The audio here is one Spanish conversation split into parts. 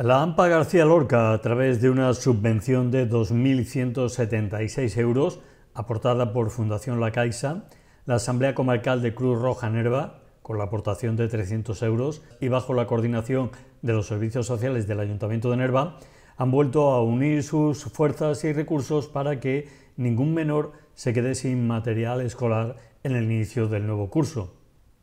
La AMPA García Lorca, a través de una subvención de 2.176 euros aportada por Fundación La Caixa, la Asamblea Comarcal de Cruz Roja Nerva, con la aportación de 300 euros y bajo la coordinación de los servicios sociales del Ayuntamiento de Nerva, han vuelto a unir sus fuerzas y recursos para que ningún menor se quede sin material escolar en el inicio del nuevo curso.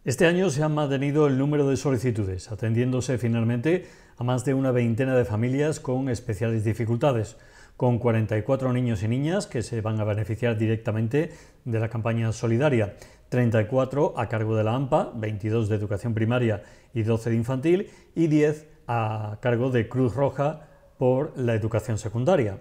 Este año se ha mantenido el número de solicitudes, atendiéndose finalmente a más de una veintena de familias con especiales dificultades, con 44 niños y niñas que se van a beneficiar directamente de la campaña solidaria, 34 a cargo de la AMPA, 22 de educación primaria y 12 de infantil y 10 a cargo de Cruz Roja por la educación secundaria.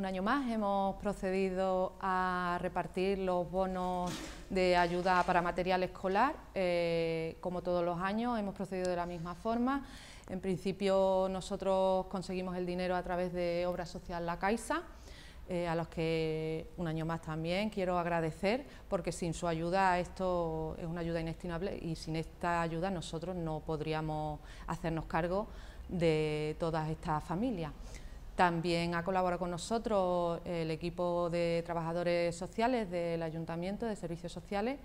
Un año más hemos procedido a repartir los bonos de ayuda para material escolar, eh, como todos los años hemos procedido de la misma forma. En principio nosotros conseguimos el dinero a través de Obra Social La Caixa, eh, a los que un año más también quiero agradecer, porque sin su ayuda esto es una ayuda inestimable y sin esta ayuda nosotros no podríamos hacernos cargo de todas estas familias. También ha colaborado con nosotros el equipo de trabajadores sociales del Ayuntamiento de Servicios Sociales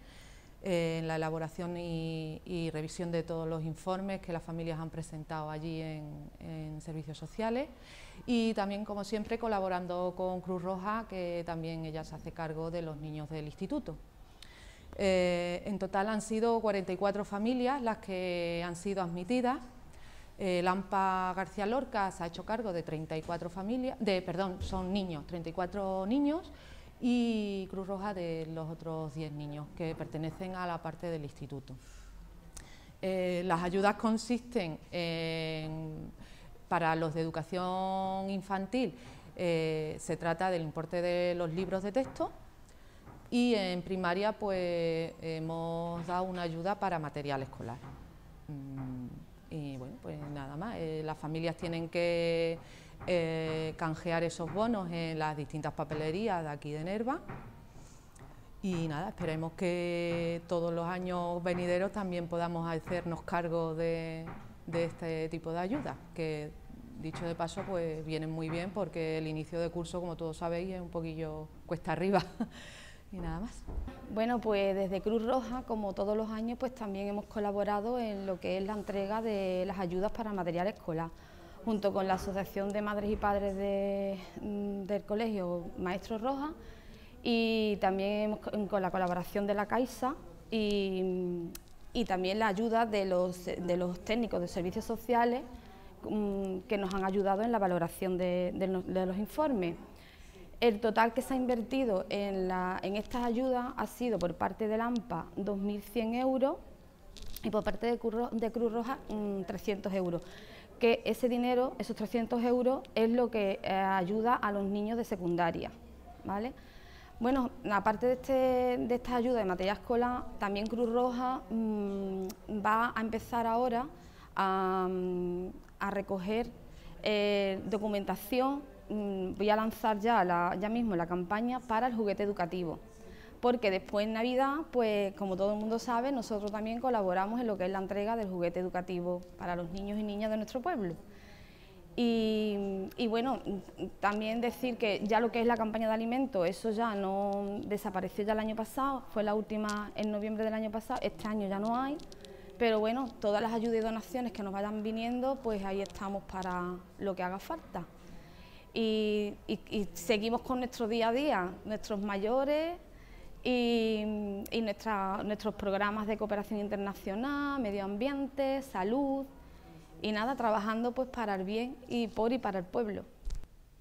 eh, en la elaboración y, revisión de todos los informes que las familias han presentado allí en, Servicios Sociales y también, como siempre, colaborando con Cruz Roja, que también ella se hace cargo de los niños del instituto. Eh, en total han sido 44 familias las que han sido admitidas eh, Lampa García Lorca se ha hecho cargo de 34 familias, de, perdón, son niños, 34 niños y Cruz Roja de los otros 10 niños que pertenecen a la parte del instituto. Eh, las ayudas consisten en, para los de educación infantil, eh, se trata del importe de los libros de texto y en primaria pues hemos dado una ayuda para material escolar. Mm. Y bueno, pues nada más, eh, las familias tienen que eh, canjear esos bonos en las distintas papelerías de aquí de Nerva. Y nada, esperemos que todos los años venideros también podamos hacernos cargo de, de este tipo de ayudas, que dicho de paso, pues vienen muy bien porque el inicio de curso, como todos sabéis, es un poquillo cuesta arriba. y nada más. Bueno, pues desde Cruz Roja, como todos los años, pues también hemos colaborado en lo que es la entrega de las ayudas para material escolar, junto con la Asociación de Madres y Padres mm, del Colegio Maestro Roja y también con la colaboración de la Caixa y, también la ayuda de los, técnicos de servicios sociales mm, que nos han ayudado en la valoración de los informes. El total que se ha invertido en, estas ayudas ha sido por parte de AMPA 2.100 euros y por parte de, Cruz Roja 300 mm, euros que ese dinero, esos 300 euros, es lo que eh, ayuda a los niños de secundaria, ¿vale? Bueno, aparte de, este, de estas ayudas de materia escolar, también Cruz Roja mm, va a empezar ahora a, mm, recoger eh, documentación Mm, voy a lanzar ya, ya mismo la campaña para el juguete educativo, porque después en Navidad, pues como todo el mundo sabe, nosotros también colaboramos en lo que es la entrega del juguete educativo para los niños y niñas de nuestro pueblo. Y, y, bueno, también decir que ya lo que es la campaña de alimentos, eso ya no desapareció ya el año pasado, fue la última en noviembre del año pasado, este año ya no hay, pero bueno, todas las ayudas y donaciones que nos vayan viniendo, pues ahí estamos para lo que haga falta y, seguimos con nuestro día a día, nuestros mayores y, nuestros programas de cooperación internacional, medio ambiente, salud y nada, trabajando pues para el bien y por y para el pueblo.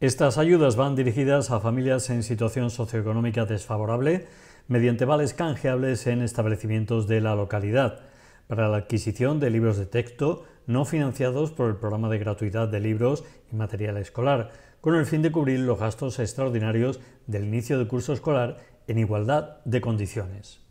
Estas ayudas van dirigidas a familias en situación socioeconómica desfavorable mediante vales canjeables en establecimientos de la localidad para la adquisición de libros de texto no financiados por el programa de gratuidad de libros y material escolar, con el fin de cubrir los gastos extraordinarios del inicio del curso escolar en igualdad de condiciones.